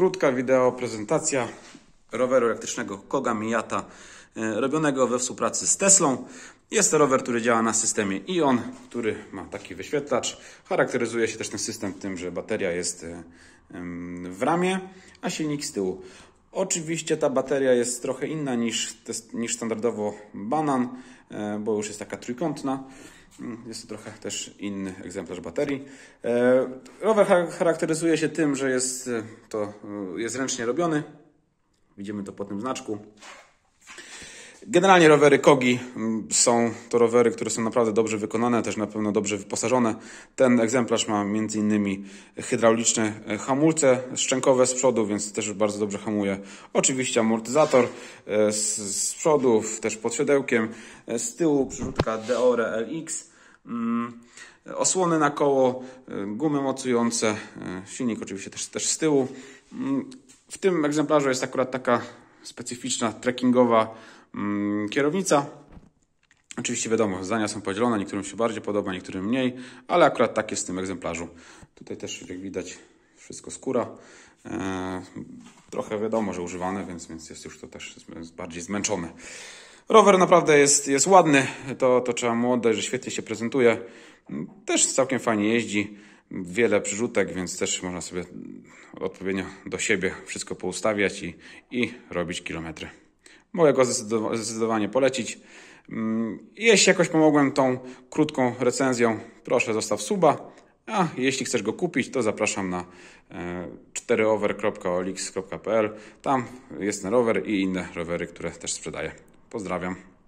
Krótka wideo prezentacja roweru elektrycznego Koga Miata e, robionego we współpracy z Teslą. Jest to rower, który działa na systemie ION, który ma taki wyświetlacz. Charakteryzuje się też ten system tym, że bateria jest e, w ramie, a silnik z tyłu. Oczywiście ta bateria jest trochę inna niż, niż standardowo banan, e, bo już jest taka trójkątna. Mm, jest to trochę też inny egzemplarz baterii. E, rower charakteryzuje się tym, że jest e, to jest ręcznie robiony. Widzimy to po tym znaczku. Generalnie rowery Kogi mm, są to rowery, które są naprawdę dobrze wykonane, też na pewno dobrze wyposażone. Ten egzemplarz ma m.in. hydrauliczne e, hamulce szczękowe z przodu, więc też bardzo dobrze hamuje. Oczywiście amortyzator e, z, z przodu, też pod siodełkiem. E, z tyłu przyrzutka Deore LX. Mm, osłony na koło, gumy mocujące, silnik oczywiście też, też z tyłu. Mm, w tym egzemplarzu jest akurat taka specyficzna trekkingowa Mm, kierownica. Oczywiście wiadomo, zdania są podzielone, niektórym się bardziej podoba, niektórym mniej, ale akurat tak jest w tym egzemplarzu. Tutaj też, jak widać, wszystko skóra. E, trochę wiadomo, że używane, więc, więc jest już to też bardziej zmęczone. Rower naprawdę jest, jest ładny, to, to trzeba mu oddać, że świetnie się prezentuje. Też całkiem fajnie jeździ, wiele przyrzutek, więc też można sobie odpowiednio do siebie wszystko poustawiać i, i robić kilometry. Mogę go zdecydowanie polecić. Mm, jeśli jakoś pomogłem tą krótką recenzją, proszę zostaw suba. A jeśli chcesz go kupić, to zapraszam na 4over.olix.pl. E, Tam jest ten rower i inne rowery, które też sprzedaję. Pozdrawiam.